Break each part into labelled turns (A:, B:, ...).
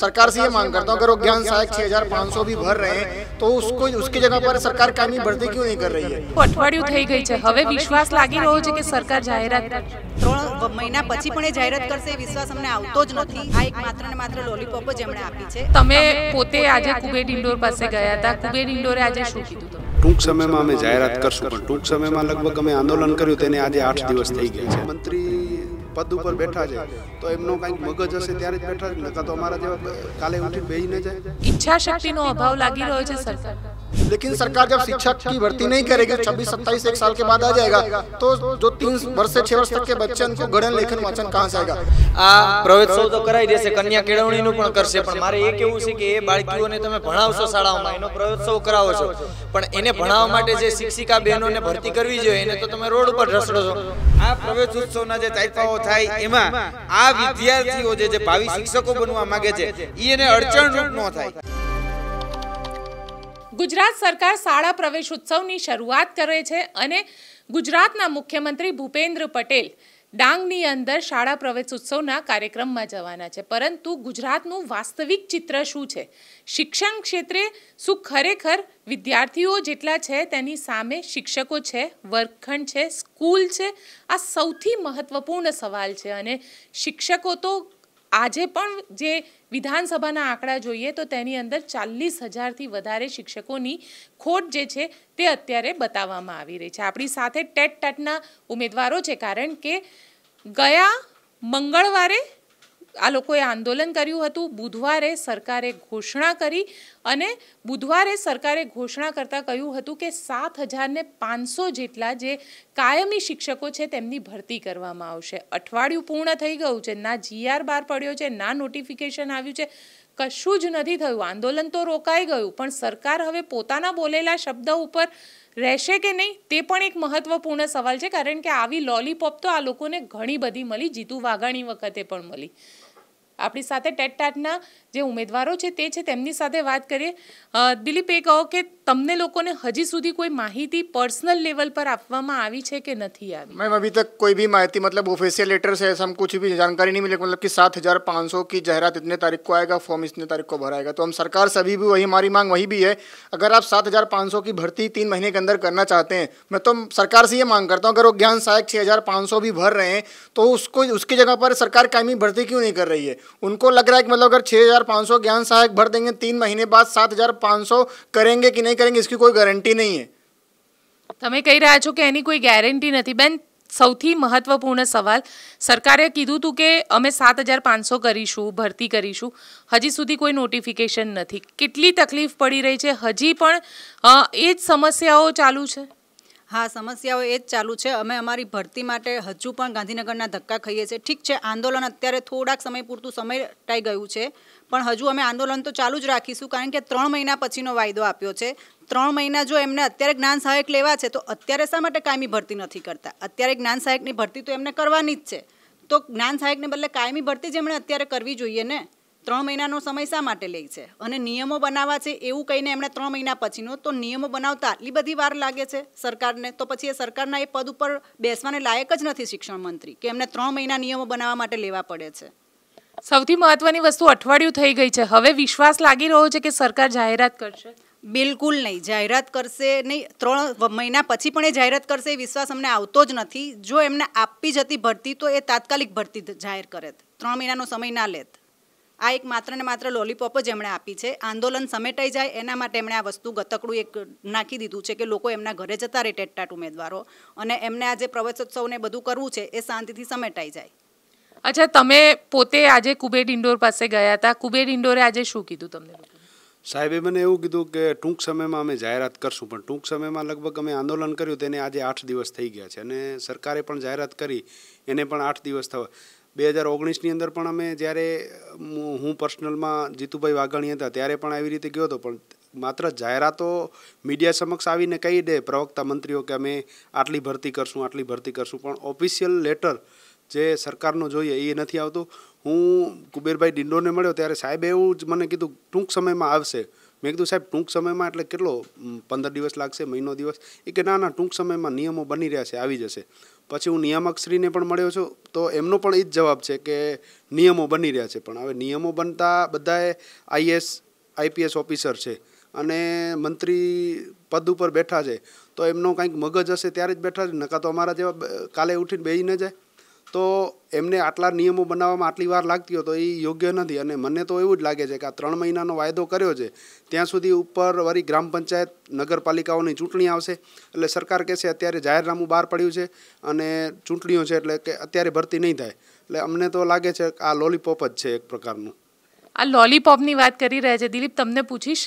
A: सरकार से ये मांग करता हूँ अगर वो ज्ञान सहायक छह હજાર પાંચસો બી ભર રહે તો उसको उसकी जगह पर सरकार कामी ભરતી क्यों नहीं कर रही है
B: અઠવાડિયું થઈ ગઈ છે હવે વિશ્વાસ લાગી રહ્યો છે કે સરકાર જાહેરાત ત્રણ મહિના પછી પણ જાહેરાત કરશે વિશ્વાસ અમને આવતો જ નથી આ એક માત્ર ને માત્ર લોલીપોપ જ આપી છે તમે પોતે આજે
C: કુબેર ઇન્ડોર પાસે ગયા હતા કુબેર ઇન્ડોરે આજે ટૂંક
D: સમયમાં અમે જાહેરાત કરશું ટૂંક સમયમાં લગભગ અમે આંદોલન કર્યું તેને આજે આઠ દિવસ થઈ ગયા છે મંત્રી પદ ઉપર બેઠા છે તો એમનો કંઈક મગજ હશે ત્યારે જ બેઠા છે નકા તો અમારા જેવા કાલે ઉઠી બેહીને જાય
C: ઈચ્છા શક્તિનો અભાવ લાગી રહ્યો છે સરકાર लेकिन सरकार जब शिक्षक की भर्ती नहीं करेगी छब्बीस सत्ताईस एक साल के बाद आ जाएगा
A: तो जो तीन
C: वर्ष से छह वर्ष तक के बच्चे
A: उनको गणन लेखन वाचन कहाँ से आएगा
E: આ પ્રવેશો તો કરાવી દેશે કન્યા કેળવણીનું પણ કરશે પણ મારે એ કેવું છે કે એ બાળકીઓને તમે ભણાવશો શાળાઓમાં એનો પ્રવેશો કરાવો છો પણ એને ભણાવવા માટે જે શિક્ષિકા બહેનોને ભરતી કરવી જોઈએ એને તો તમે રોડ ઉપર ઢસડો છો આ પ્રવેશ ઉત્સવના
F: જે તાઇપાઓ થાય એમાં આ વિદ્યાર્થીઓ જે ભાવિ શિક્ષકો બનવા માંગે છે એને
C: અડચણરૂપ ન થાય ગુજરાત સરકાર શાળા પ્રવેશ ઉત્સવની શરૂઆત કરે છે અને ગુજરાતના મુખ્યમંત્રી ભૂપેન્દ્ર પટેલ ડાંગની અંદર શાળા પ્રવેશોત્સવના કાર્યક્રમમાં જવાના છે પરંતુ ગુજરાતનું વાસ્તવિક ચિત્ર શું છે શિક્ષણ ક્ષેત્રે શું ખરેખર વિદ્યાર્થીઓ જેટલા છે તેની સામે શિક્ષકો છે વર્ગખંડ છે સ્કૂલ છે આ સૌથી મહત્વપૂર્ણ સવાલ છે અને શિક્ષકો તો આજે પણ જે વિધાનસભાના આંકડા જોઈએ તો તેની અંદર ચાલીસ હજારથી વધારે શિક્ષકોની ખોટ જે છે તે અત્યારે બતાવવામાં આવી રહી છે આપણી સાથે ટેટ ટાટના ઉમેદવારો છે કારણ કે ગયા મંગળવારે આ લોકોએ આંદોલન કર્યું હતું બુધવારે સરકારે ઘોષણા કરી અને બુધવારે સરકારે ઘોષણા કરતાં કહ્યું હતું કે સાત હજારને પાંચસો જેટલા જે કાયમી શિક્ષકો છે તેમની ભરતી કરવામાં આવશે અઠવાડિયું પૂર્ણ થઈ ગયું છે ના જીઆર બાર પડ્યો છે ના નોટિફિકેશન આવ્યું છે કશું જ નથી થયું આંદોલન તો રોકાઈ ગયું પણ સરકાર હવે પોતાના બોલેલા શબ્દ ઉપર રહેશે કે નહીં તે પણ એક મહત્વપૂર્ણ સવાલ છે કારણ કે આવી લોલીપોપ તો આ લોકોને ઘણી બધી મળી જીતુ વાઘાણી વખતે પણ મળી अपनी साथ टेट टाटना जो उम्मीदवार है बात करिए दिलीप ये कहो कि तमने लोग ने हजी सुधी कोई હજી पर्सनल लेवल पर आप આવી
A: मैम अभी तक कोई भी महती मतलब ऑफिशियल लेटर से ऐसा हम कुछ भी जानकारी नहीं मिली मतलब कि सात हज़ार पाँच सौ की जाहरात इतने तारीख को आएगा फॉर्म इतने तारीख को भराएगा तो हम सरकार से अभी भी वही हमारी मांग वही भी है अगर आप सात हज़ार पाँच सौ की भर्ती तीन महीने के अंदर करना चाहते हैं मैं तो सरकार से ये मांग करता हूँ अगर वो ज्ञान सहायक छः हज़ार पाँच सौ भी भर रहे हैं तो उसको उसकी जगह पर सरकार कायमी भर्ती क्यों नहीं कर रही है उनको लग रहा है कि मतलब अगर छः हज़ार पाँच सौ ज्ञान सहायक भर देंगे तीन महीने बाद सात हज़ार पाँच सौ करेंगे कि नहीं करेंगे इसकी કોઈ ગેરંટી નહીં
C: તમે કહી રહ્યા છો કે એની કોઈ ગેરંટી નથી બેન સૌથી મહત્વપૂર્ણ સવાલ સરકારે કીધું હતું કે અમે સાત હજાર પાંચસો કરીશું ભરતી કરીશું હજી સુધી કોઈ નોટિફિકેશન નથી કેટલી તકલીફ પડી રહી છે હજી પણ એ જ સમસ્યાઓ
B: ચાલુ છે હા સમસ્યાઓ એ જ ચાલુ છે અમે અમારી ભરતી માટે હજુ પણ ગાંધીનગરના ધક્કા ખાઈએ છીએ ઠીક છે આંદોલન અત્યારે થોડાક સમય પૂરતું સમય સમયટાઈ ગયું છે પણ હજુ અમે આંદોલન તો ચાલુ જ રાખીશું કારણ કે ત્રણ મહિના પછીનો વાયદો આપ્યો છે ત્રણ મહિના જો એમને અત્યારે જ્ઞાન સહાયક લેવા છે તો અત્યારે શા માટે કાયમી ભરતી નથી કરતા અત્યારે જ્ઞાન સહાયકની ભરતી તો એમને કરવાની જ છે તો જ્ઞાન સહાયકને બદલે કાયમી ભરતી જ એમણે અત્યારે કરવી જોઈએ ને ત્રણ મહિનાનો સમય શા માટે લે છે અને નિયમો બનાવવા છે એવું કહીને એમણે ત્રણ મહિના પછીનો તો નિયમો બનાવતા આટલી બધી વાર લાગે છે સરકારને તો પછી એ સરકારના એ પદ ઉપર બેસવાને લાયક જ નથી શિક્ષણ મંત્રી કે એમને ત્રણ મહિના નિયમો બનાવવા માટે લેવા પડે છે
C: સૌથી મહત્વની વસ્તુ અઠવાડિયું થઈ ગઈ છે
B: હવે વિશ્વાસ લાગી રહ્યો છે કે સરકાર જાહેરાત કરશે બિલકુલ નહીં જાહેરાત કરશે નહીં ત્રણ મહિના પછી પણ એ જાહેરાત કરશે એ વિશ્વાસ અમને આવતો જ નથી જો એમને આપી જતી ભરતી તો એ તાત્કાલિક ભરતી જાહેર કરે ત્રણ મહિનાનો સમય ના લેત આ એક માત્ર ને માત્ર લોલીપોપ જ એમણે આપી છે આંદોલન સમેટાઈ જાય એના માટે એમણે આ વસ્તુ ગતકડું એક નાખી દીધું છે કે લોકો એમના ઘરે જતા રહે ટેટટાટ ઉમેદવારો અને એમને આજે જે પ્રવેશોત્સવને બધું કરવું છે એ શાંતિથી સમેટાઈ જાય
C: અચ્છા તમે પોતે આજે કુબેર ઇન્ડોર પાસે ગયા હતા કુબેર ઇન્ડોરે આજે શું કીધું તમને
D: સાહેબે મને એવું કીધું કે ટૂંક સમયમાં અમે જાહેરાત કરશું પણ ટૂંક સમયમાં લગભગ અમે આંદોલન કર્યું તેને આજે આઠ દિવસ થઈ ગયા છે અને સરકારે પણ જાહેરાત કરી એને પણ આઠ દિવસ થવા બે હજાર ઓગણીસની અંદર પણ અમે જ્યારે હું પર્સનલમાં જીતુભાઈ વાઘાણી હતા ત્યારે પણ આવી રીતે ગયો હતો પણ માત્ર જાહેરાતો મીડિયા સમક્ષ આવીને કહી દે પ્રવક્તા મંત્રીઓ કે અમે આટલી ભરતી કરશું આટલી ભરતી કરશું પણ ઓફિશિયલ લેટર જે સરકારનો જોઈએ એ નથી આવતું હું કુબેરભાઈ ડિંડોને મળ્યો ત્યારે સાહેબ એવું જ મને કીધું ટૂંક સમયમાં આવશે મેં કીધું સાહેબ ટૂંક સમયમાં એટલે કેટલો પંદર દિવસ લાગશે મહિનો દિવસ એ કે ના ના ટૂંક સમયમાં નિયમો બની રહ્યા છે આવી જશે પછી હું નિયામકશ્રીને પણ મળ્યો છું તો એમનો પણ એ જ જવાબ છે કે નિયમો બની રહ્યા છે પણ હવે નિયમો બનતા બધાએ આઈએસ આઈપીએસ ઓફિસર છે અને મંત્રી પદ ઉપર બેઠા છે તો એમનો કંઈક મગજ હશે ત્યારે જ બેઠા છે નકા તો અમારા જેવા કાલે ઉઠીને ન જાય તો એમને આટલા નિયમો બનાવવામાં આટલી વાર લાગતી હોય તો એ યોગ્ય નથી અને મને તો એવું જ લાગે છે કે આ ત્રણ મહિનાનો વાયદો કર્યો છે ત્યાં સુધી ઉપર વળી ગ્રામ પંચાયત નગરપાલિકાઓની ચૂંટણી આવશે એટલે સરકાર કહેશે અત્યારે જાહેરનામું બહાર પડ્યું છે અને ચૂંટણીઓ છે એટલે કે અત્યારે ભરતી નહીં થાય એટલે અમને તો લાગે છે કે આ લોલીપોપ જ છે એક પ્રકારનું
C: આ લોલીપોપની વાત કરી રહ્યા છે દિલીપ તમને પૂછીશ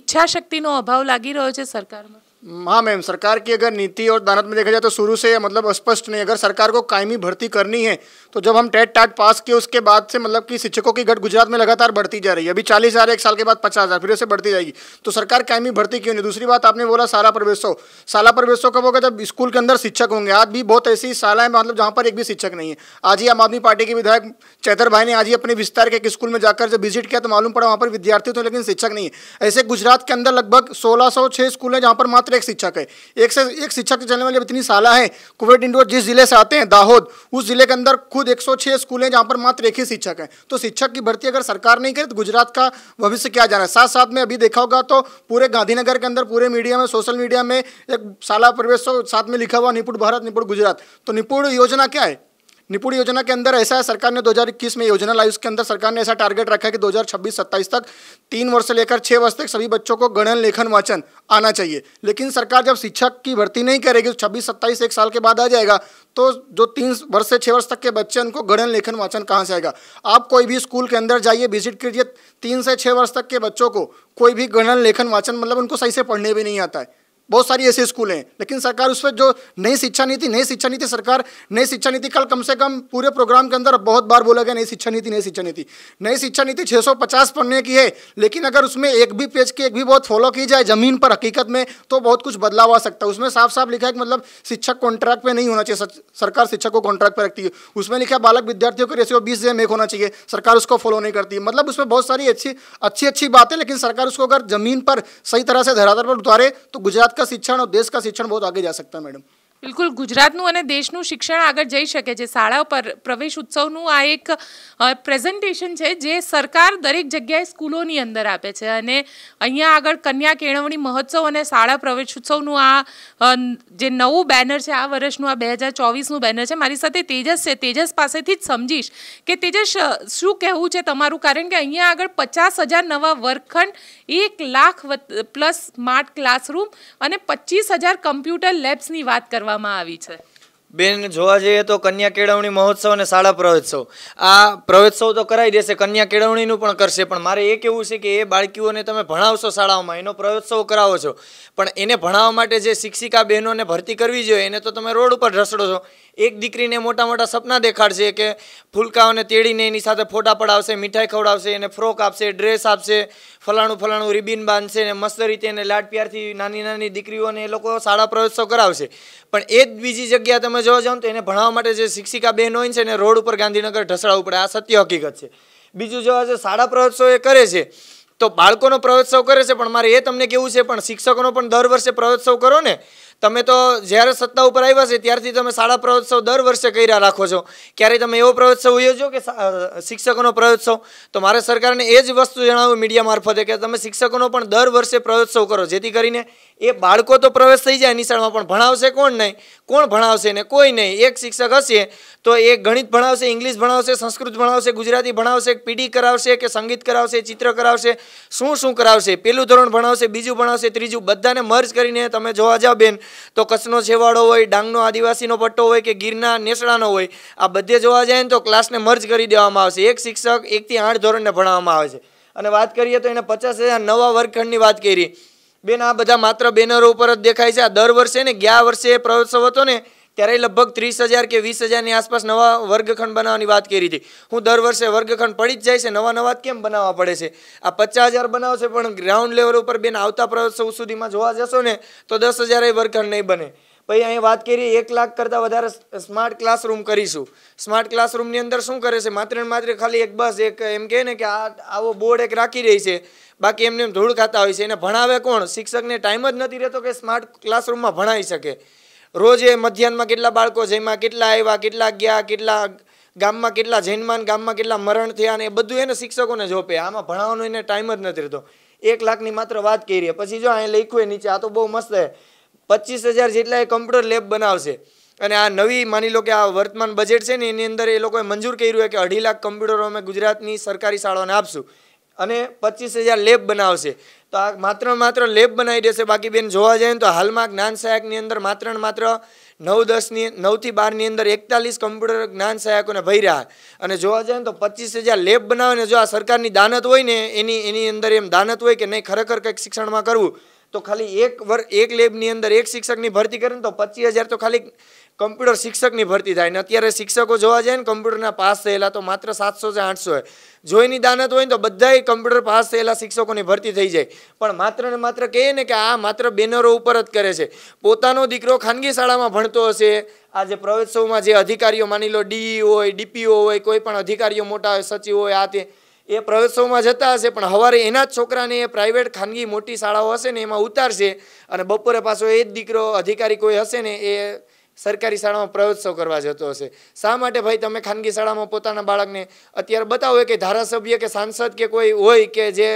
C: ઈચ્છા શક્તિનો અભાવ લાગી રહ્યો છે સરકારમાં
D: हाँ
A: मैम सरकार की अगर नीति और दानत में देखा जाए तो शुरू से मतलब स्पष्ट नहीं अगर सरकार को कायमी भर्ती करनी है तो जब हम टेट टाट पास किए उसके बाद से मतलब कि शिक्षकों की घट गुजरात में लगातार बढ़ती जा रही है अभी चालीस हज़ार एक साल के बाद पचास हज़ार फिर उसे बढ़ती जाएगी तो सरकार कायमी भर्ती क्यों नहीं दूसरी बात आपने बोला शाला प्रवेशों शाला प्रवेशों कब होगा जब स्कूल के अंदर शिक्षक होंगे आज भी बहुत ऐसी शाला है मतलब जहाँ पर एक भी शिक्षक नहीं है आज ही आम आदमी पार्टी के विधायक चैतर भाई ने आज ही अपने विस्तार के एक स्कूल में जाकर जब विजिट किया तो मालूम पड़ा वहाँ पर विद्यार्थी तो लेकिन शिक्षक नहीं है ऐसे गुजरात के अंदर लगभग सोलह सौ छः स्कूल हैं जहाँ पर मात्र एक शिक्षक है एक से एक शिक्षक से चलने वाली इतनी साला है कुवैत इंडोर जिस जिले से आते हैं दाहोद उस जिले के अंदर खुद 106 स्कूल हैं जहां पर मात्र एक ही शिक्षक है तो शिक्षक की भर्ती अगर सरकार नहीं करे तो गुजरात का भविष्य क्या जाना है साथ साथ में अभी देखा होगा तो पूरे गांधीनगर के अंदर पूरे मीडिया में सोशल मीडिया में एक साला प्रवेश साथ में लिखा हुआ निपुण भारत निपुण गुजरात तो निपुण योजना क्या है निपुण योजना के अंदर ऐसा है सरकार ने 2021 में योजना लाई उसके अंदर सरकार ने ऐसा टारगेट रखा है कि 2026-27 तक तीन वर्ष से लेकर छः वर्ष तक सभी बच्चों को गणन लेखन वाचन आना चाहिए लेकिन सरकार जब शिक्षक की भर्ती नहीं करेगी तो छब्बीस सत्ताईस एक साल के बाद आ जाएगा तो जो तीन वर्ष से छः वर्ष तक के बच्चे उनको गणन लेखन वाचन कहाँ से आएगा आप कोई भी स्कूल के अंदर जाइए विजिट कीजिए तीन से छः वर्ष तक के बच्चों को कोई भी गणन लेखन वाचन मतलब उनको सही से पढ़ने भी नहीं आता है बहुत सारी ऐसे स्कूल हैं लेकिन सरकार उस पर जो नई शिक्षा नीति नई शिक्षा नीति सरकार नई शिक्षा नीति कल कम से कम पूरे प्रोग्राम के अंदर बहुत बार बोला गया नई शिक्षा नीति नई शिक्षा नीति नई शिक्षा नीति 650 पन्ने की है लेकिन अगर उसमें एक भी पेज की एक भी बहुत फॉलो की जाए जमीन पर हकीकत में तो बहुत कुछ बदलाव आ सकता है उसमें साफ साफ लिखा है कि मतलब शिक्षक कॉन्ट्रैक्ट पर नहीं होना चाहिए सरकार शिक्षक को कॉन्ट्रैक्ट पर रखती है उसमें लिखा है बालक विद्यार्थियों के रेसियो बीस से एक होना चाहिए सरकार उसको फॉलो नहीं करती मतलब उसमें बहुत सारी अच्छी अच्छी अच्छी बातें लेकिन सरकार उसको अगर जमीन पर सही तरह से धरातल पर उतारे तो गुजरात का शिक्षण और देश का शिक्षण बहुत आगे जा सकता है मैडम
C: બિલકુલ ગુજરાતનું અને દેશનું શિક્ષણ આગળ જઈ શકે છે શાળા પર પ્રવેશ ઉત્સવનું આ એક પ્રેઝન્ટેશન છે જે સરકાર દરેક જગ્યાએ સ્કૂલોની અંદર આપે છે અને અહીંયા આગળ કન્યા કેળવણી મહોત્સવ અને શાળા પ્રવેશ ઉત્સવનું આ જે નવું બેનર છે આ વર્ષનું આ બે હજાર ચોવીસનું બેનર છે મારી સાથે તેજસ છે તેજસ પાસેથી જ સમજીશ કે તેજસ શું કહેવું છે તમારું કારણ કે અહીંયા આગળ પચાસ હજાર નવા વર્ગખંડ એક લાખ પ્લસ સ્માર્ટ ક્લાસરૂમ અને પચીસ હજાર કમ્પ્યુટર લેબ્સની વાત કરવા કરવામાં આવી છે
E: બેન જોવા જઈએ તો કન્યા કેળવણી મહોત્સવ અને શાળા પ્રવેશોત્સવ આ પ્રવેશોત્સવ તો કરાવી દેશે કન્યા કેળવણીનું પણ કરશે પણ મારે એ કહેવું છે કે એ બાળકીઓને તમે ભણાવશો શાળાઓમાં એનો પ્રવેશોત્સવ કરાવો છો પણ એને ભણાવવા માટે જે શિક્ષિકા બહેનોને ભરતી કરવી જોઈએ એને તો તમે રોડ ઉપર ઢસડો છો એક દીકરીને મોટા મોટા સપના દેખાડશે કે ફૂલકાઓને તેડીને એની સાથે ફોટા પડાવશે મીઠાઈ ખવડાવશે એને ફ્રોક આપશે ડ્રેસ આપશે ફલાણું ફલાણું રિબિન બાંધશે ને મસ્ત રીતે એને લાડ પ્યારથી નાની નાની દીકરીઓને એ લોકો શાળા પ્રવેશો કરાવશે પણ એ જ બીજી જગ્યા તમે જોવા જાઓ તો એને ભણાવવા માટે જે શિક્ષિકા બહેન હોય છે એને રોડ ઉપર ગાંધીનગર ઢસડાવવું પડે આ સત્ય હકીકત છે બીજું જોવા છે શાળા પ્રવેશો એ કરે છે તો બાળકોનો પ્રવેશોત્સવ કરે છે પણ મારે એ તમને કેવું છે પણ શિક્ષકોનો પણ દર વર્ષે પ્રવેશોત્સવ કરો ને તમે તો જ્યારે સત્તા ઉપર આવ્યા છે ત્યારથી તમે શાળા પ્રયોત્સવ દર વર્ષે કર્યા રાખો છો ક્યારેય તમે એવો પ્રયોત્સવ યોજો કે શિક્ષકોનો પ્રયોત્સવ તો મારે સરકારને એ જ વસ્તુ જણાવું મીડિયા મારફતે કે તમે શિક્ષકોનો પણ દર વર્ષે પ્રયોત્સવ કરો જેથી કરીને એ બાળકો તો પ્રવેશ થઈ જાય નિશાળમાં પણ ભણાવશે કોણ નહીં કોણ ભણાવશે ને કોઈ નહીં એક શિક્ષક હશે તો એ ગણિત ભણાવશે ઇંગ્લિશ ભણાવશે સંસ્કૃત ભણાવશે ગુજરાતી ભણાવશે પીડી કરાવશે કે સંગીત કરાવશે ચિત્ર કરાવશે શું શું કરાવશે પેલું ધોરણ ભણાવશે બીજું ભણાવશે ત્રીજું બધાને મર્જ કરીને તમે જોવા જાઓ બેન તો કચ્છનો છેવાડો હોય ડાંગનો આદિવાસીનો પટ્ટો હોય કે ગીરના નેસડાનો હોય આ બધે જોવા જાય ને તો ક્લાસને મર્જ કરી દેવામાં આવશે એક શિક્ષક એકથી આઠ ધોરણને ભણાવવામાં આવે છે અને વાત કરીએ તો એને પચાસ હજાર નવા વર્ગખંડની વાત કરી બેન આ બધા માત્ર બેનરો ઉપર જ દેખાય છે આ દર વર્ષે ને ગયા વર્ષે પ્રયોત્સવ હતો ને ત્યારે લગભગ ત્રીસ હજાર કે વીસ હજારની આસપાસ નવા વર્ગખંડ બનાવવાની વાત કરી હતી હું દર વર્ષે વર્ગખંડ પડી જ જાય છે નવા નવા કેમ બનાવવા પડે છે આ પચાસ હજાર બનાવશે પણ ગ્રાઉન્ડ લેવલ ઉપર બેન આવતા પ્રવત્સવ સુધીમાં જોવા જશો ને તો દસ હજાર એ વર્ગખંડ નહીં બને પછી અહીં વાત કરી એક લાખ કરતાં વધારે સ્માર્ટ ક્લાસરૂમ કરીશું સ્માર્ટ ક્લાસરૂમની અંદર શું કરે છે માત્ર ને માત્ર ખાલી એક બસ એક એમ કહે ને કે આ આવો બોર્ડ એક રાખી રહી છે બાકી એમને એમ ધૂળ ખાતા હોય છે એને ભણાવે કોણ શિક્ષકને ટાઈમ જ નથી રહેતો કે સ્માર્ટ ક્લાસરૂમમાં ભણાવી શકે રોજે મધ્યાહનમાં કેટલા બાળકો જેમાં કેટલા આવ્યા કેટલા ગયા કેટલા ગામમાં કેટલા જૈનમાન ગામમાં કેટલા મરણ થયા ને એ બધું એને શિક્ષકોને જોપે આમાં ભણાવવાનો એને ટાઈમ જ નથી રહેતો એક લાખની માત્ર વાત કરી પછી જો અહીં લખ્યું નીચે આ તો બહુ મસ્ત છે પચીસ હજાર જેટલા એ કમ્પ્યુટર લેબ બનાવશે અને આ નવી માની લો કે આ વર્તમાન બજેટ છે ને એની અંદર એ લોકોએ મંજૂર કર્યું છે કે અઢી લાખ કમ્પ્યુટરો અમે ગુજરાતની સરકારી શાળાઓને આપશું અને પચીસ હજાર લેબ બનાવશે તો આ માત્ર માત્ર લેબ બનાવી દેશે બાકી બેન જોવા જઈએ તો હાલમાં જ્ઞાન સહાયકની અંદર માત્ર ને માત્ર નવ દસની નવથી બારની અંદર એકતાલીસ કમ્પ્યુટર જ્ઞાન સહાયકોને રહ્યા અને જોવા જઈએ તો પચીસ હજાર લેબ બનાવે ને જો આ સરકારની દાનત હોય ને એની એની અંદર એમ દાનત હોય કે નહીં ખરેખર કંઈક શિક્ષણમાં કરવું તો ખાલી એક વર એક લેબની અંદર એક શિક્ષકની ભરતી કરે ને તો પચીસ હજાર તો ખાલી કમ્પ્યુટર શિક્ષકની ભરતી થાય ને અત્યારે શિક્ષકો જોવા જાય ને કમ્પ્યુટરના પાસ થયેલા તો માત્ર સાતસો છે આઠસો જો એની દાનત હોય ને તો બધાય કમ્પ્યુટર પાસ થયેલા શિક્ષકોની ભરતી થઈ જાય પણ માત્ર ને માત્ર કહે ને કે આ માત્ર બેનરો ઉપર જ કરે છે પોતાનો દીકરો ખાનગી શાળામાં ભણતો હશે આજે પ્રવેત્સવમાં જે અધિકારીઓ માની લો ડીઈ હોય ડીપીઓ હોય કોઈ પણ અધિકારીઓ મોટા હોય સચિવ હોય આ તે એ પ્રવેશોમાં જતા હશે પણ હવારે એના જ છોકરાને એ પ્રાઇવેટ ખાનગી મોટી શાળાઓ હશે ને એમાં ઉતારશે અને બપોરે પાછો એ જ દીકરો અધિકારી કોઈ હશે ને એ સરકારી શાળામાં પ્રયોત્સવ કરવા જતો હશે શા માટે ભાઈ તમે ખાનગી શાળામાં પોતાના બાળકને અત્યારે બતાવો કે ધારાસભ્ય કે સાંસદ કે કોઈ હોય કે જે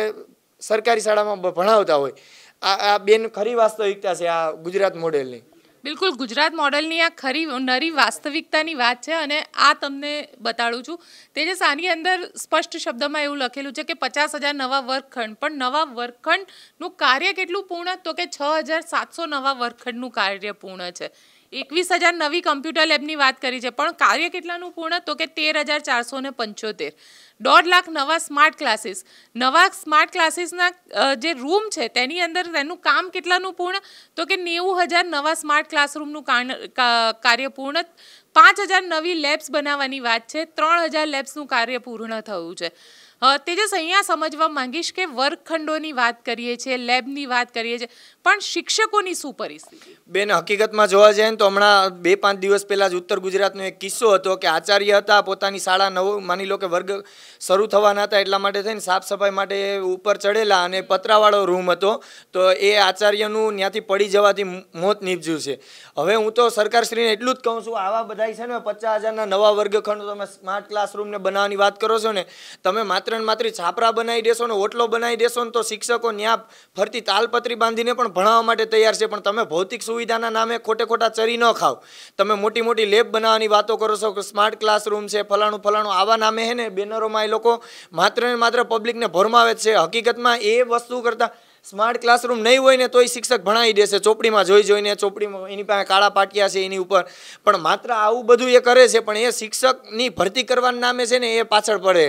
E: સરકારી શાળામાં ભણાવતા હોય આ આ બેન ખરી વાસ્તવિકતા છે આ ગુજરાત મોડેલની
C: બિલકુલ ગુજરાત મોડલની આ ખરી નરી વાસ્તવિકતાની વાત છે અને આ તમને બતાડું છું તેજસ આની અંદર સ્પષ્ટ શબ્દમાં એવું લખેલું છે કે પચાસ હજાર નવા વર્ગખંડ પણ નવા વર્ગખંડનું કાર્ય કેટલું પૂર્ણ તો કે છ હજાર સાતસો નવા વર્ગખંડનું કાર્ય પૂર્ણ છે એકવીસ હજાર નવી કમ્પ્યુટર લેબની વાત કરી છે પણ કાર્ય કેટલાનું પૂર્ણ તો કે તેર હજાર ચારસો ને પંચોતેર દોઢ લાખ નવા સ્માર્ટ ક્લાસીસ નવા સ્માર્ટ ક્લાસીસના જે રૂમ છે તેની અંદર તેનું કામ કેટલાનું પૂર્ણ તો કે નેવું હજાર નવા સ્માર્ટ ક્લાસરૂમનું કાર્ય પૂર્ણ પાંચ હજાર નવી લેબ્સ બનાવવાની વાત છે ત્રણ હજાર લેબ્સનું કાર્ય પૂર્ણ થયું છે તેજસ અહીંયા સમજવા માંગીશ કે વર્ગખંડોની વાત કરીએ છીએ લેબની વાત કરીએ છીએ પણ શિક્ષકોની શું પરિસ્થિતિ
E: બેન હકીકતમાં જોવા જાય ને તો હમણાં બે પાંચ દિવસ પહેલાં જ ઉત્તર ગુજરાતનો એક કિસ્સો હતો કે આચાર્ય હતા પોતાની શાળા નવ માની લો કે વર્ગ શરૂ થવાના હતા એટલા માટે થઈને સાફ સફાઈ માટે ઉપર ચડેલા અને પતરાવાળો રૂમ હતો તો એ આચાર્યનું ત્યાંથી પડી જવાથી મોત નીપજ્યું છે હવે હું તો સરકારશ્રીને એટલું જ કહું છું આવા બધા છે ને પચાસ હજારના નવા વર્ગખંડ તમે સ્માર્ટ ક્લાસરૂમને બનાવવાની વાત કરો છો ને તમે માત્ર ને માત્ર છાપરા બનાવી દેશો ને ઓટલો બનાવી દેશો ને તો શિક્ષકો ત્યાં ફરતી તાલપત્રી બાંધીને પણ ભણાવવા માટે તૈયાર છે પણ તમે ભૌતિક સુવિધાના નામે ખોટે ખોટા ચરી ન ખાઓ તમે મોટી મોટી લેબ બનાવવાની વાતો કરો છો કે સ્માર્ટ ક્લાસરૂમ છે ફલાણું ફલાણું આવા નામે હે ને બેનરોમાં એ લોકો માત્ર ને માત્ર પબ્લિકને ભરમાવે છે હકીકતમાં એ વસ્તુ કરતાં સ્માર્ટ ક્લાસરૂમ નહીં હોય ને તોય શિક્ષક ભણાવી દેશે ચોપડીમાં જોઈ જોઈને ચોપડીમાં એની પાસે કાળા પાટિયા છે એની ઉપર પણ માત્ર આવું બધું એ કરે છે પણ એ શિક્ષકની ભરતી કરવાના નામે છે ને એ પાછળ પડે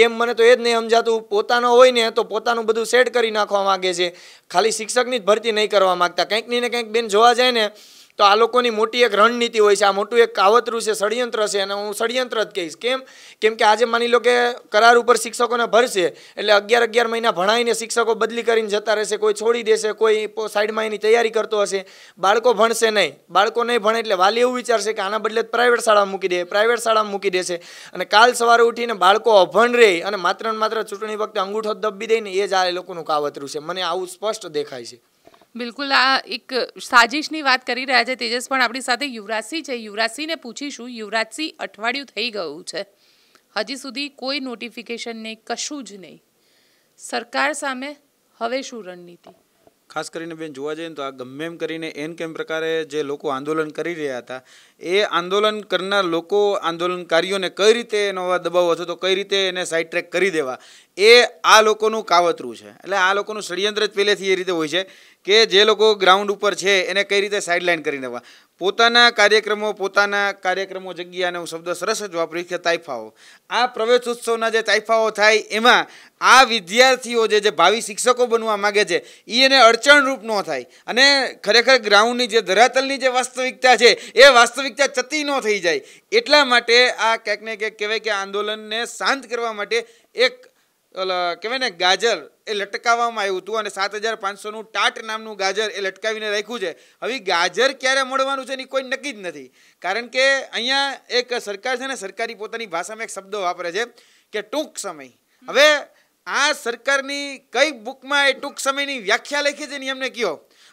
E: કેમ મને તો એ જ નહીં સમજાતું પોતાનો હોય ને તો પોતાનું બધું સેટ કરી નાખવા માગે છે ખાલી શિક્ષકની જ ભરતી નહીં કરવા માગતા કંઈક ને કંઈક બેન જોવા જાય ને તો આ લોકોની મોટી એક રણનીતિ હોય છે આ મોટું એક કાવતરું છે ષડયંત્ર છે અને હું ષડયંત્ર જ કહીશ કેમ કેમ કે આજે માની લો કે કરાર ઉપર શિક્ષકોને ભરશે એટલે અગિયાર અગિયાર મહિના ભણાવીને શિક્ષકો બદલી કરીને જતા રહેશે કોઈ છોડી દેશે કોઈ સાઈડમાં એની તૈયારી કરતો હશે બાળકો ભણશે નહીં બાળકો નહીં ભણે એટલે વાલી એવું વિચારશે કે આના બદલે પ્રાઇવેટ શાળા મૂકી દે પ્રાઇવેટ શાળા મૂકી દેશે અને કાલ સવારે ઉઠીને બાળકો અભણ રહે અને માત્ર ને માત્ર ચૂંટણી વખતે અંગૂઠો દબી દઈને એ જ આ લોકોનું કાવતરું છે મને આવું સ્પષ્ટ દેખાય છે
C: બિલકુલ આ એક સાજિશની વાત કરી રહ્યા છે તેજસ પણ આપણી સાથે યુવરાજસિંહ છે યુવરાજસિંહને પૂછીશું યુવરાજસિંહ અઠવાડિયું થઈ ગયું છે હજી સુધી કોઈ નોટિફિકેશન નહીં કશું જ નહીં સરકાર સામે હવે શું રણનીતિ
F: ખાસ કરીને બેન જોવા જઈએ તો આ ગમે એમ કરીને એન કેમ પ્રકારે જે લોકો આંદોલન કરી રહ્યા હતા એ આંદોલન કરનાર લોકો આંદોલનકારીઓને કઈ રીતે એનો દબાવ હતો તો કઈ રીતે એને સાઇડ ટ્રેક કરી દેવા એ આ લોકોનું કાવતરું છે એટલે આ લોકોનું ષડયંત્ર જ પહેલેથી એ રીતે હોય છે કે જે લોકો ગ્રાઉન્ડ ઉપર છે એને કઈ રીતે સાઇડલાઇન કરી દેવા પોતાના કાર્યક્રમો પોતાના કાર્યક્રમો જગ્યાને હું શબ્દ સરસ જ વાપરીશ કે તાઇફાઓ આ પ્રવેશ ઉત્સવના જે તાઇફાઓ થાય એમાં આ વિદ્યાર્થીઓ જે જે ભાવિ શિક્ષકો બનવા માગે છે એ એને અડચણરૂપ ન થાય અને ખરેખર ગ્રાઉન્ડની જે ધરાતલની જે વાસ્તવિકતા છે એ વાસ્તવિકતા ચતી ન થઈ જાય એટલા માટે આ ક્યાંક ને ક્યાંક કહેવાય કે આંદોલનને શાંત કરવા માટે એક કહેવાય ને ગાજર એ લટકાવવામાં આવ્યું હતું અને સાત હજાર પાંચસોનું ટાટ નામનું ગાજર એ લટકાવીને રાખ્યું છે હવે ગાજર ક્યારે મળવાનું છે એની કોઈ નક્કી જ નથી કારણ કે અહીંયા એક સરકાર છે ને સરકારી પોતાની ભાષામાં એક શબ્દ વાપરે છે કે ટૂંક સમય હવે આ સરકારની કઈ બુકમાં એ ટૂંક સમયની વ્યાખ્યા લખી છે ને એમને કહો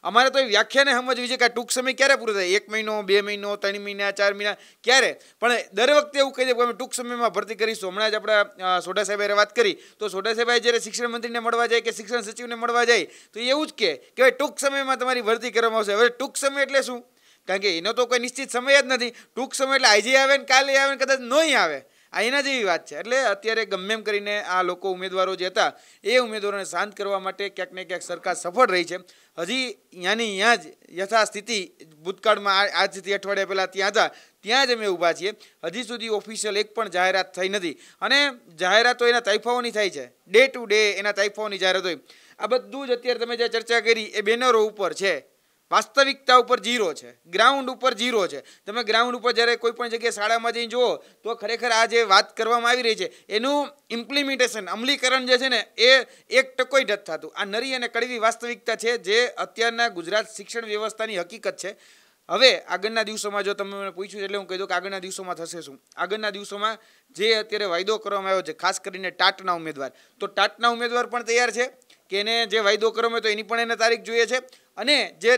F: અમારે તો એ વ્યાખ્યાને સમજવી છે કે આ ટૂંક સમય ક્યારે પૂરો થાય એક મહિનો બે મહિનો ત્રણ મહિના ચાર મહિના ક્યારે પણ દર વખતે એવું કહી દે કે અમે ટૂંક સમયમાં ભરતી કરીશું હમણાં જ આપણા સોઢા સાહેબે વાત કરી તો સોઢા સાહેબે જ્યારે શિક્ષણ મંત્રીને મળવા જાય કે શિક્ષણ સચિવને મળવા જાય તો એવું જ કે ભાઈ ટૂંક સમયમાં તમારી ભરતી કરવામાં આવશે હવે ટૂંક સમય એટલે શું કારણ કે એનો તો કોઈ નિશ્ચિત સમય જ નથી ટૂંક સમય એટલે આજે આવે ને કાલે આવે ને કદાચ નહીં આવે આ એના જેવી વાત છે એટલે અત્યારે ગમે એમ કરીને આ લોકો ઉમેદવારો જે હતા એ ઉમેદવારોને શાંત કરવા માટે ક્યાંક ને ક્યાંક સરકાર સફળ રહી છે હજી અહીંયાની અહીંયા જ યથાસ્થિતિ ભૂતકાળમાં આજથી અઠવાડિયા પહેલાં ત્યાં હતા ત્યાં જ અમે ઊભા છીએ હજી સુધી ઓફિશિયલ એક પણ જાહેરાત થઈ નથી અને જાહેરાતો એના તાઇફાઓની થાય છે ડે ટુ ડે એના તાઇફાઓની જાહેરાત હોય આ બધું જ અત્યારે તમે જે ચર્ચા કરી એ બેનરો ઉપર છે વાસ્તવિકતા ઉપર જીરો છે ગ્રાઉન્ડ ઉપર જીરો છે તમે ગ્રાઉન્ડ ઉપર જ્યારે કોઈ પણ જગ્યાએ શાળામાં જઈને જુઓ તો ખરેખર આ જે વાત કરવામાં આવી રહી છે એનું ઇમ્પ્લિમેન્ટેશન અમલીકરણ જે છે ને એ એક ટકોઈ નથી થતું આ નરી અને કડવી વાસ્તવિકતા છે જે અત્યારના ગુજરાત શિક્ષણ વ્યવસ્થાની હકીકત છે હવે આગળના દિવસોમાં જો તમે મને પૂછ્યું એટલે હું કહી દઉં કે આગળના દિવસોમાં થશે શું આગળના દિવસોમાં જે અત્યારે વાયદો કરવામાં આવ્યો છે ખાસ કરીને ટાટના ઉમેદવાર તો ટાટના ઉમેદવાર પણ તૈયાર છે કે એને જે વાયદો કરવામાં તો એની પણ એને તારીખ જોઈએ છે અને જે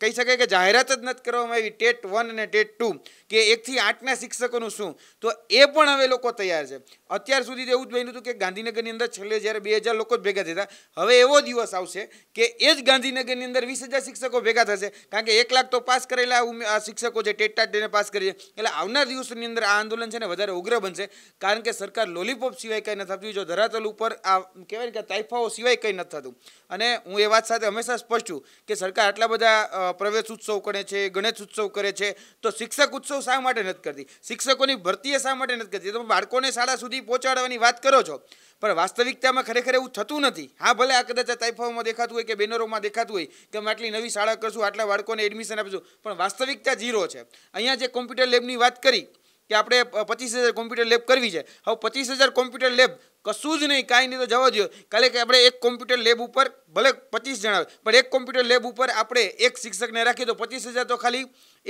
F: કહી શકાય કે જાહેરાત જ નથી કરવામાં આવી ટેટ વન અને ટેટ ટુ કે એકથી આઠના શિક્ષકોનું શું તો એ પણ હવે લોકો તૈયાર છે અત્યાર સુધી એવું જ બન્યું હતું કે ગાંધીનગરની અંદર છેલ્લે જ્યારે બે હજાર લોકો જ ભેગા થતા હવે એવો દિવસ આવશે કે એ જ ગાંધીનગરની અંદર વીસ હજાર શિક્ષકો ભેગા થશે કારણ કે એક લાખ તો પાસ કરેલા આ શિક્ષકો છે ટેટ ટેને પાસ કરી છે એટલે આવનાર દિવસની અંદર આ આંદોલન છે ને વધારે ઉગ્ર બનશે કારણ કે સરકાર લોલીપોપ સિવાય કંઈ નથી થતી જો ધરાતલ ઉપર આ કહેવાય કે તાઇફાઓ સિવાય કંઈ નથી થતું અને હું એ વાત સાથે હંમેશા સ્પષ્ટ છું કે સરકાર આટલા બધા પ્રવેશ ઉત્સવ કરે છે ગણેશ ઉત્સવ કરે છે તો શિક્ષક ઉત્સવ શા માટે નથી કરતી શિક્ષકોની ભરતીએ શા માટે નથી કરતી તમે બાળકોને શાળા સુધી પહોંચાડવાની વાત કરો છો પણ વાસ્તવિકતામાં ખરેખર એવું થતું નથી હા ભલે આ કદાચ તાઇફાઓમાં દેખાતું હોય કે બેનરોમાં દેખાતું હોય કે અમે આટલી નવી શાળા કરશું આટલા બાળકોને એડમિશન આપીશું પણ વાસ્તવિકતા ઝીરો છે અહીંયા જે કોમ્પ્યુટર લેબની વાત કરી કે આપણે પચીસ હજાર કોમ્પ્યુટર લેબ કરવી છે હવે પચીસ હજાર કોમ્પ્યુટર લેબ કશું જ નહીં કાંઈ નહીં તો જવા દો કાલે કે આપણે એક કોમ્પ્યુટર લેબ ઉપર ભલે પચીસ જણાવે પણ એક કોમ્પ્યુટર લેબ ઉપર આપણે એક શિક્ષકને રાખીએ તો પચીસ હજાર તો ખાલી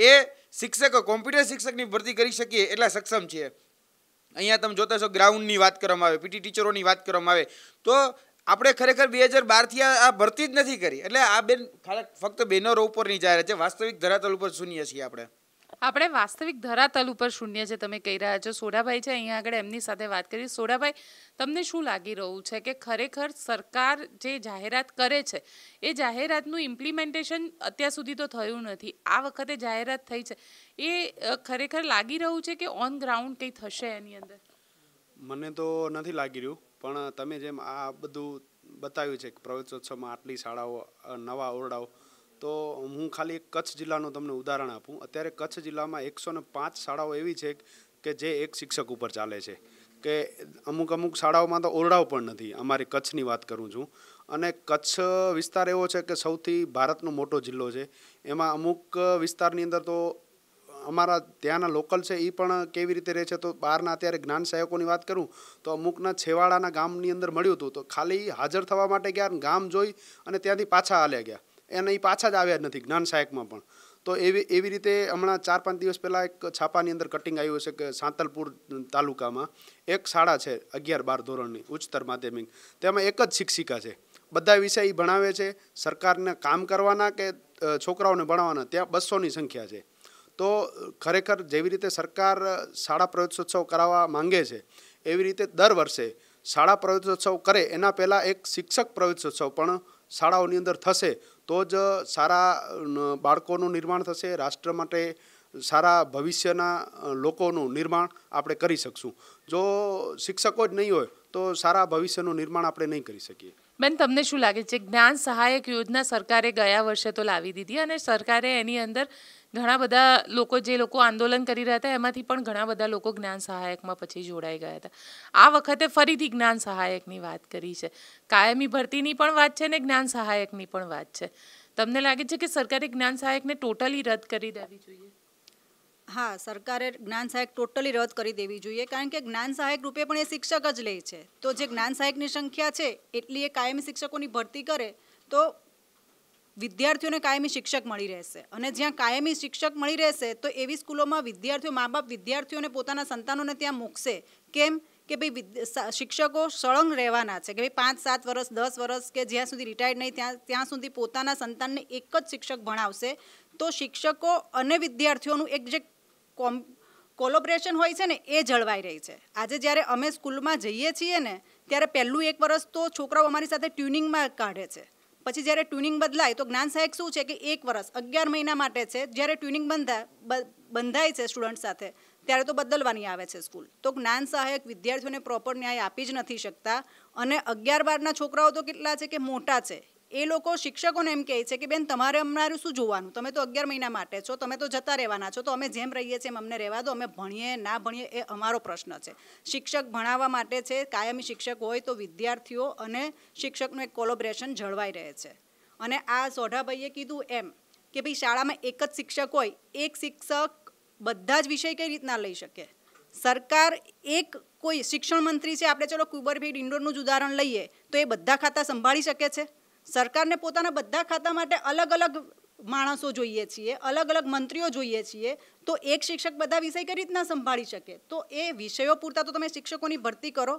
F: એ શિક્ષક કોમ્પ્યુટર શિક્ષકની ભરતી કરી શકીએ એટલા સક્ષમ છીએ અહીંયા તમે જોતા છો ગ્રાઉન્ડની વાત કરવામાં આવે પીટી ટીચરોની વાત કરવામાં આવે તો આપણે ખરેખર બે હજાર બારથી આ ભરતી જ નથી કરી એટલે આ બેન ખાલી ફક્ત બેનરો ઉપર ઉપરની જાહેરાત છે વાસ્તવિક ધરાતલ ઉપર શૂન્ય છીએ આપણે
C: આપણે વાસ્તવિક ધરાતલ ઉપર શૂન્ય છે તમે કહી રહ્યા છો સોડાભાઈ છે અહીંયા આગળ એમની સાથે વાત કરી સોડાભાઈ તમને શું લાગી રહ્યું છે કે ખરેખર સરકાર જે જાહેરાત કરે છે એ જાહેરાતનું ઇમ્પ્લિમેન્ટેશન અત્યાર સુધી તો થયું નથી આ વખતે જાહેરાત થઈ છે એ ખરેખર લાગી રહ્યું છે કે ઓન ગ્રાઉન્ડ કંઈ થશે એની અંદર
D: મને તો નથી લાગી રહ્યું પણ તમે જેમ આ બધું બતાવ્યું છે કે પ્રવેશોત્સવમાં આટલી શાળાઓ નવા ઓરડાઓ તો હું ખાલી કચ્છ જિલ્લાનું તમને ઉદાહરણ આપું અત્યારે કચ્છ જિલ્લામાં એકસો ને પાંચ શાળાઓ એવી છે કે જે એક શિક્ષક ઉપર ચાલે છે કે અમુક અમુક શાળાઓમાં તો ઓરડાઓ પણ નથી અમારી કચ્છની વાત કરું છું અને કચ્છ વિસ્તાર એવો છે કે સૌથી ભારતનો મોટો જિલ્લો છે એમાં અમુક વિસ્તારની અંદર તો અમારા ત્યાંના લોકલ છે એ પણ કેવી રીતે રહે છે તો બહારના અત્યારે જ્ઞાન સહાયકોની વાત કરું તો અમુકના છેવાડાના ગામની અંદર મળ્યું હતું તો ખાલી હાજર થવા માટે ગયા ગામ જોઈ અને ત્યાંથી પાછા હાલ્યા ગયા એને એ પાછા જ આવ્યા જ નથી જ્ઞાન સહાયકમાં પણ તો એવી એવી રીતે હમણાં ચાર પાંચ દિવસ પહેલાં એક છાપાની અંદર કટિંગ આવ્યું છે કે સાંતલપુર તાલુકામાં એક શાળા છે અગિયાર બાર ધોરણની ઉચ્ચતર માધ્યમિક તેમાં એક જ શિક્ષિકા છે બધા વિષય એ ભણાવે છે સરકારને કામ કરવાના કે છોકરાઓને ભણાવવાના ત્યાં બસોની સંખ્યા છે તો ખરેખર જેવી રીતે સરકાર શાળા પ્રવેશોત્સવ કરાવવા માંગે છે એવી રીતે દર વર્ષે શાળા પ્રવેશોત્સવ કરે એના પહેલાં એક શિક્ષક પ્રવેશોત્સવ પણ શાળાઓની અંદર થશે તો જ સારા બાળકોનું નિર્માણ થશે રાષ્ટ્ર માટે સારા ભવિષ્યના લોકોનું નિર્માણ આપણે કરી શકશું જો શિક્ષકો જ નહીં હોય તો સારા ભવિષ્યનું નિર્માણ આપણે નહીં કરી શકીએ
C: બેન તમને શું લાગે છે જ્ઞાન સહાયક યોજના સરકારે ગયા વર્ષે તો લાવી દીધી અને સરકારે એની અંદર ઘણા બધા લોકો જે લોકો આંદોલન કરી રહ્યા હતા એમાંથી પણ ઘણા બધા લોકો જ્ઞાન સહાયકમાં પછી જોડાઈ ગયા હતા આ વખતે ફરીથી જ્ઞાન સહાયકની વાત કરી છે કાયમી ભરતીની પણ વાત છે ને જ્ઞાન સહાયકની પણ વાત છે તમને લાગે છે કે સરકારે જ્ઞાન સહાયકને ટોટલી રદ
B: કરી દેવી જોઈએ હા સરકારે જ્ઞાન સહાયક ટોટલી રદ કરી દેવી જોઈએ કારણ કે જ્ઞાન સહાયક રૂપે પણ એ શિક્ષક જ લે છે તો જે જ્ઞાન સહાયકની સંખ્યા છે એટલી એ કાયમી શિક્ષકોની ભરતી કરે તો વિદ્યાર્થીઓને કાયમી શિક્ષક મળી રહેશે અને જ્યાં કાયમી શિક્ષક મળી રહેશે તો એવી સ્કૂલોમાં વિદ્યાર્થીઓ મા બાપ વિદ્યાર્થીઓને પોતાના સંતાનોને ત્યાં મૂકશે કેમ કે ભાઈ શિક્ષકો સળંગ રહેવાના છે કે ભાઈ પાંચ સાત વર્ષ દસ વર્ષ કે જ્યાં સુધી રિટાયર્ડ નહીં ત્યાં ત્યાં સુધી પોતાના સંતાનને એક જ શિક્ષક ભણાવશે તો શિક્ષકો અને વિદ્યાર્થીઓનું એક જે કોમ કોલોબરેશન હોય છે ને એ જળવાઈ રહી છે આજે જ્યારે અમે સ્કૂલમાં જઈએ છીએ ને ત્યારે પહેલું એક વર્ષ તો છોકરાઓ અમારી સાથે ટ્યુનિંગમાં કાઢે છે પછી જ્યારે ટ્યુનિંગ બદલાય તો જ્ઞાન સહાયક શું છે કે એક વર્ષ અગિયાર મહિના માટે છે જ્યારે ટ્યુનિંગ બંધાય બંધાય છે સ્ટુડન્ટ સાથે ત્યારે તો બદલવાની આવે છે સ્કૂલ તો જ્ઞાન સહાયક વિદ્યાર્થીઓને પ્રોપર ન્યાય આપી જ નથી શકતા અને અગિયાર બારના છોકરાઓ તો કેટલા છે કે મોટા છે એ લોકો શિક્ષકોને એમ કહે છે કે બેન તમારે અમારું શું જોવાનું તમે તો અગિયાર મહિના માટે છો તમે તો જતા રહેવાના છો તો અમે જેમ રહીએ છીએ એમ અમને રહેવા દો અમે ભણીએ ના ભણીએ એ અમારો પ્રશ્ન છે શિક્ષક ભણાવવા માટે છે કાયમી શિક્ષક હોય તો વિદ્યાર્થીઓ અને શિક્ષકનું એક કોલોબ્રેશન જળવાઈ રહે છે અને આ સોઢાભાઈએ કીધું એમ કે ભાઈ શાળામાં એક જ શિક્ષક હોય એક શિક્ષક બધા જ વિષય કઈ રીતના લઈ શકે સરકાર એક કોઈ શિક્ષણ મંત્રી છે આપણે ચલો કુબરભીડ ઇન્ડોરનું જ ઉદાહરણ લઈએ તો એ બધા ખાતા સંભાળી શકે છે સરકારને પોતાના બધા ખાતા માટે અલગ અલગ માણસો જોઈએ છીએ અલગ અલગ મંત્રીઓ જોઈએ છીએ તો એક શિક્ષક બધા વિષય કઈ રીતના સંભાળી શકે તો એ વિષયો પૂરતા તો તમે શિક્ષકોની ભરતી કરો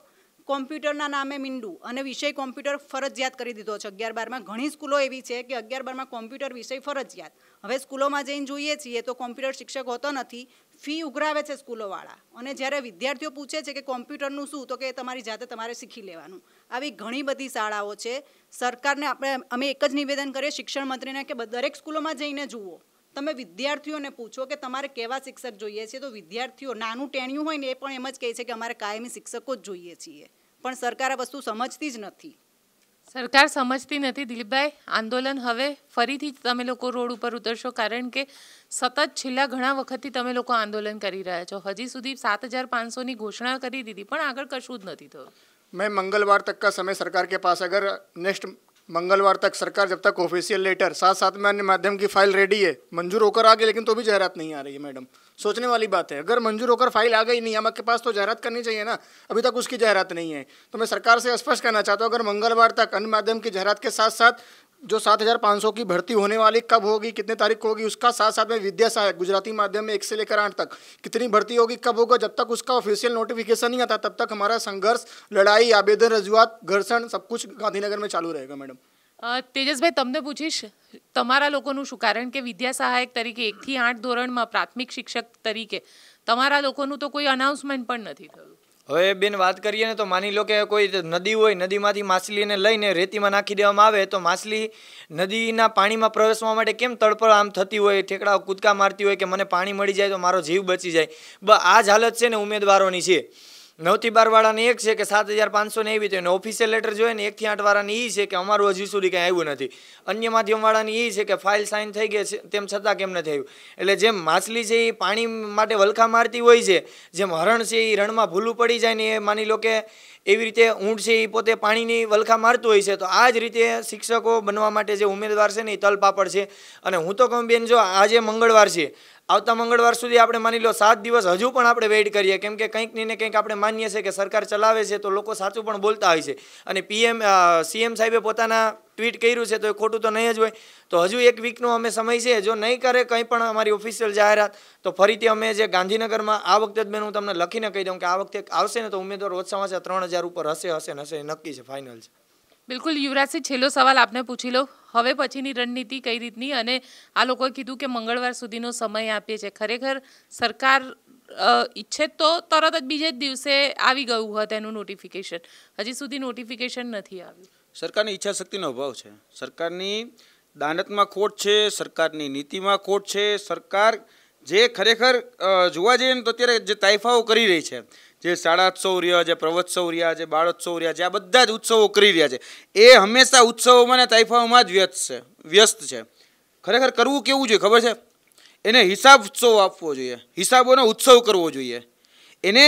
B: કોમ્પ્યુટરના નામે મીંડું અને વિષય કોમ્પ્યુટર ફરજિયાત કરી દીધો છે અગિયાર બારમાં ઘણી સ્કૂલો એવી છે કે અગિયાર બારમાં કોમ્પ્યુટર વિષય ફરજિયાત હવે સ્કૂલોમાં જઈને જોઈએ છીએ તો કોમ્પ્યુટર શિક્ષક હોતો નથી ફી ઉઘરાવે છે સ્કૂલોવાળા અને જ્યારે વિદ્યાર્થીઓ પૂછે છે કે કોમ્પ્યુટરનું શું તો કે તમારી જાતે તમારે શીખી લેવાનું આવી ઘણી બધી શાળાઓ છે સરકારને આપણે અમે એક જ નિવેદન કરીએ શિક્ષણ મંત્રીને કે દરેક સ્કૂલોમાં જઈને જુઓ તમે વિદ્યાર્થીઓને પૂછો કે તમારે કેવા શિક્ષક જોઈએ છે તો વિદ્યાર્થીઓ નાનું ટેણ્યું હોય ને એ પણ એમ જ કહે છે કે અમારે કાયમી શિક્ષકો જ જોઈએ છીએ પણ સરકાર આ વસ્તુ સમજતી જ નથી સરકાર
C: સમજતી નથી દિલીપભાઈ આંદોલન હવે ફરીથી તમે લોકો રોડ ઉપર ઉતરશો કારણ કે સતત છેલ્લા ઘણા વખતથી તમે લોકો આંદોલન કરી રહ્યા છો હજી સુધી સાત હજાર પાંચસોની ઘોષણા કરી દીધી પણ આગળ કશું જ નથી થયું
A: मैं मंगलवार तक का समय सरकार के पास अगर नेक्स्ट मंगलवार तक सरकार जब तक ऑफिशियल लेटर साथ साथ में अन्य माध्यम की फाइल रेडी है मंजूर होकर आ गई लेकिन तो भी जाहरात नहीं आ रही है मैडम सोचने वाली बात है अगर मंजूर होकर फाइल आ गई नियामक के पास तो जाहरात करनी चाहिए ना अभी तक उसकी जाहरात नहीं है तो मैं सरकार से स्पष्ट करना चाहता हूँ अगर मंगलवार तक अन्य माध्यम की जाहरात के साथ साथ जो सात हज़ार पाँच सौ की भर्ती होने वाली कब होगी कितने तारीख को होगी उसका साथ साथ में विद्या सहायक गुजराती माध्यम में एक से लेकर आठ तक कितनी भर्ती होगी कब होगा जब तक उसका ऑफिशियल नोटिफिकेशन नहीं आता तब तक हमारा संघर्ष लड़ाई आवेदन रजुआत घर्षण सब कुछ गांधीनगर में चालू रहेगा
C: मैडम તેજસભાઈ તમને પૂછીશ તમારા લોકોનું શું કારણ કે વિદ્યા સહાયક તરીકે એકથી આઠ ધોરણમાં પ્રાથમિક શિક્ષક તરીકે તમારા લોકોનું તો કોઈ અનાઉન્સમેન્ટ પણ નથી થયું
E: હવે બેન વાત કરીએ ને તો માની લો કે કોઈ નદી હોય નદીમાંથી માછલીને લઈને રેતીમાં નાખી દેવામાં આવે તો માછલી નદીના પાણીમાં પ્રવેશવા માટે કેમ તડપળ આમ થતી હોય ઠેકડા કૂદકા મારતી હોય કે મને પાણી મળી જાય તો મારો જીવ બચી જાય બ આ જ હાલત છે ને ઉમેદવારોની છે નવથી બાર વાળાની એક છે કે સાત હજાર પાંચસો ને એવી તો એનો ઓફિશિયલ લેટર જોઈએ ને એકથી આઠ વાળાની એ છે કે અમારું હજી સુધી કંઈ આવ્યું નથી અન્ય માધ્યમવાળાની એ છે કે ફાઇલ સાઇન થઈ ગઈ છે તેમ છતાં કેમ નથી આવ્યું એટલે જેમ માછલી છે એ પાણી માટે વલખા મારતી હોય છે જેમ હરણ છે એ રણમાં ભૂલું પડી જાય ને એ માની લો કે એવી રીતે ઊંટ છે એ પોતે પાણીની વલખા મારતું હોય છે તો આ જ રીતે શિક્ષકો બનવા માટે જે ઉમેદવાર છે ને એ તલપાપડ છે અને હું તો કહું બેન જો આજે મંગળવાર છે આવતા મંગળવાર સુધી આપણે માની લો સાત દિવસ હજુ પણ આપણે વેઇટ કરીએ કેમ કે કંઈક ને કંઈક આપણે માનીએ છીએ કે સરકાર ચલાવે છે તો લોકો સાચું પણ બોલતા હોય છે અને પીએમ સીએમ સાહેબે પોતાના ટ્વીટ કર્યું છે તો એ ખોટું તો નહીં જ હોય તો હજુ એક વીકનો અમે સમય છે જો નહીં કરે કંઈ પણ અમારી ઓફિશિયલ જાહેરાત તો ફરીથી અમે જે ગાંધીનગરમાં આ વખતે જ બેન હું તમને લખીને કહી દઉં કે આ વખતે આવશે ને તો ઉમેદવાર ઓછામાં ઓછા ત્રણ હજાર ઉપર હશે હશે ને હશે નક્કી છે ફાઇનલ છે
C: બિલકુલ યુવરાજસિંહ છેલ્લો સવાલ આપને પૂછી લો હવે પછીની રણનીતિ કઈ રીતની અને આ લોકોએ કીધું કે મંગળવાર સુધીનો સમય આપીએ છીએ ખરેખર સરકાર ઈચ્છે તો તરત જ બીજે જ દિવસે આવી ગયું હોત એનું નોટિફિકેશન હજી સુધી નોટિફિકેશન નથી આવ્યું
F: સરકારની ઈચ્છાશક્તિનો અભાવ છે સરકારની દાનતમાં ખોટ છે સરકારની નીતિમાં ખોટ છે સરકાર જે ખરેખર જોવા જઈએ ને તો અત્યારે જે તાઇફાઓ કરી રહી છે જે શાળાત્સવ રહ્યા છે પ્રવત્સવ રહ્યા છે બાળોત્સવ રહ્યા છે આ બધા જ ઉત્સવો કરી રહ્યા છે એ હંમેશા ઉત્સવોમાં ને તાઇફાઓમાં જ વ્યસ્ત છે વ્યસ્ત છે ખરેખર કરવું કેવું જોઈએ ખબર છે એને હિસાબ ઉત્સવ આપવો જોઈએ હિસાબોનો ઉત્સવ કરવો જોઈએ એને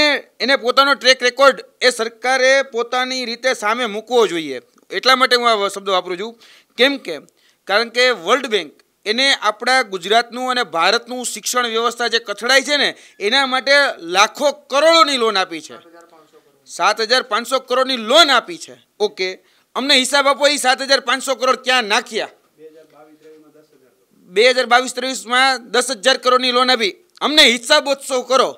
F: એને પોતાનો ટ્રેક રેકોર્ડ એ સરકારે પોતાની રીતે સામે મૂકવો જોઈએ એટલા માટે હું આ શબ્દ વાપરું છું કેમ કે કારણ કે વર્લ્ડ બેંક એને આપણા ગુજરાતનું અને ભારતનું શિક્ષણ વ્યવસ્થા જે કથડાય છે ને એના માટે લાખો કરોડોની લોન આપી છે સાત હજાર પાંચસો કરોડની લોન આપી છે ઓકે અમને હિસાબ આપો એ સાત હજાર પાંચસો કરોડ ક્યાં નાખ્યા બે હજાર બાવીસ ત્રેવીસમાં દસ હજાર કરોડની લોન આપી અમને હિસાબોત્સવ કરો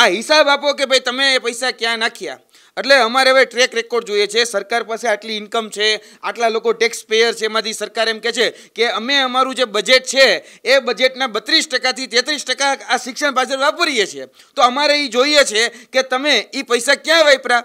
F: આ હિસાબ આપો કે ભાઈ તમે એ પૈસા ક્યાં નાખ્યા એટલે અમારે હવે ટ્રેક રેકોર્ડ જોઈએ છે સરકાર પાસે આટલી ઇન્કમ છે આટલા લોકો ટેક્સ પેયર છે એમાંથી સરકાર એમ કહે છે કે અમે અમારું જે બજેટ છે એ બજેટના બત્રીસ ટકાથી તેત્રીસ ટકા આ શિક્ષણ પાછળ વાપરીએ છીએ તો અમારે એ જોઈએ છે કે તમે એ પૈસા ક્યાં વાપરા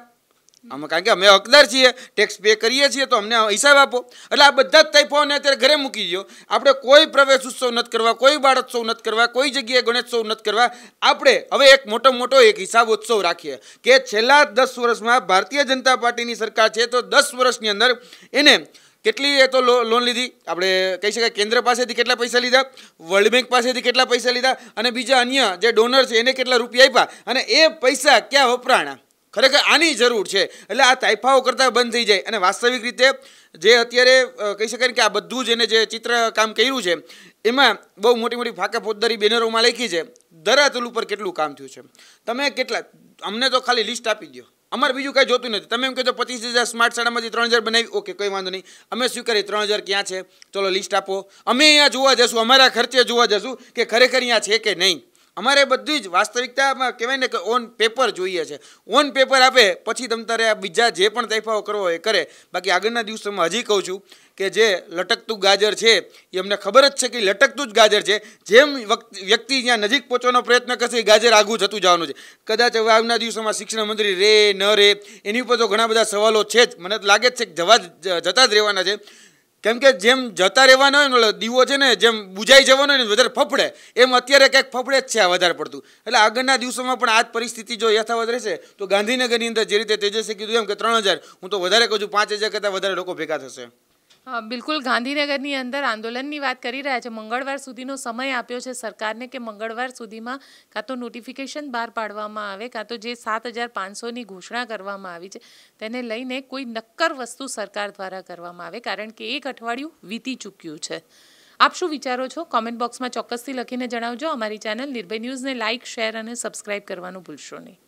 F: આમાં કારણ કે અમે હકદાર છીએ ટેક્સ પે કરીએ છીએ તો અમને હિસાબ આપો એટલે આ બધા જ તૈફાઓને અત્યારે ઘરે મૂકી દો આપણે કોઈ પ્રવેશ ઉત્સવ નથી કરવા કોઈ બાળોત્સવ નથી કરવા કોઈ જગ્યાએ ગણેશોત્સવ નથી કરવા આપણે હવે એક મોટો મોટો એક હિસાબ ઉત્સવ રાખીએ કે છેલ્લા દસ વર્ષમાં ભારતીય જનતા પાર્ટીની સરકાર છે તો દસ વર્ષની અંદર એને કેટલી એ તો લોન લીધી આપણે કહી શકાય કેન્દ્ર પાસેથી કેટલા પૈસા લીધા વર્લ્ડ બેંક પાસેથી કેટલા પૈસા લીધા અને બીજા અન્ય જે ડોનર છે એને કેટલા રૂપિયા આપ્યા અને એ પૈસા ક્યાં વપરાણા ખરેખર આની જરૂર છે એટલે આ તાઇફાઓ કરતાં બંધ થઈ જાય અને વાસ્તવિક રીતે જે અત્યારે કહી શકાય ને કે આ બધું જ એને જે ચિત્રકામ કર્યું છે એમાં બહુ મોટી મોટી ફાંકા ફોજદારી બેનરોમાં લખી છે દરાતુલ ઉપર કેટલું કામ થયું છે તમે કેટલા અમને તો ખાલી લિસ્ટ આપી દો અમારે બીજું કાંઈ જોતું નથી તમે એમ કહેજો પચીસ હજાર સ્માર્ટ શાળામાંથી ત્રણ હજાર બનાવી ઓકે કોઈ વાંધો નહીં અમે સ્વીકારીએ ત્રણ હજાર ક્યાં છે ચલો લિસ્ટ આપો અમે અહીંયા જોવા જશું અમારા ખર્ચે જોવા જશું કે ખરેખર અહીંયા છે કે નહીં અમારે બધી જ વાસ્તવિકતામાં કહેવાય ને કે ઓન પેપર જોઈએ છે ઓન પેપર આપે પછી તમ તારે આ બીજા જે પણ તૈફાઓ કરવો એ કરે બાકી આગળના દિવસોમાં હજી કહું છું કે જે લટકતું ગાજર છે એ અમને ખબર જ છે કે લટકતું જ ગાજર છે જેમ વ્યક્તિ જ્યાં નજીક પહોંચવાનો પ્રયત્ન કરશે એ ગાજર આગું જતું જવાનું છે કદાચ હવે આવના દિવસોમાં શિક્ષણ મંત્રી રે ન રે એની ઉપર તો ઘણા બધા સવાલો છે જ મને લાગે છે કે જવા જતા જ રહેવાના છે કેમ કે જેમ જતા રહેવાનો હોય ને દીવો છે ને જેમ બુજાઈ જવાનો હોય ને વધારે ફફડે એમ અત્યારે ક્યાંક ફફડે જ છે આ વધારે પડતું એટલે આગળના દિવસોમાં પણ આ જ પરિસ્થિતિ જો યથાવત રહેશે તો ગાંધીનગરની અંદર જે રીતે તેજસ્વી કીધું એમ કે ત્રણ હજાર હું તો વધારે કહું છું પાંચ હજાર કરતાં વધારે લોકો ભેગા થશે
C: બિલકુલ ગાંધીનગરની અંદર આંદોલનની વાત કરી રહ્યા છે મંગળવાર સુધીનો સમય આપ્યો છે સરકારને કે મંગળવાર સુધીમાં કાં તો નોટિફિકેશન બહાર પાડવામાં આવે કાં તો જે સાત હજાર પાંચસોની ઘોષણા કરવામાં આવી છે તેને લઈને કોઈ નક્કર વસ્તુ સરકાર દ્વારા કરવામાં આવે કારણ કે એક અઠવાડિયું વીતી ચૂક્યું છે આપ શું વિચારો છો કોમેન્ટ બોક્સમાં ચોક્કસથી લખીને જણાવજો અમારી ચેનલ નિર્ભય ન્યૂઝને લાઇક શેર અને સબસ્ક્રાઇબ કરવાનું ભૂલશો નહીં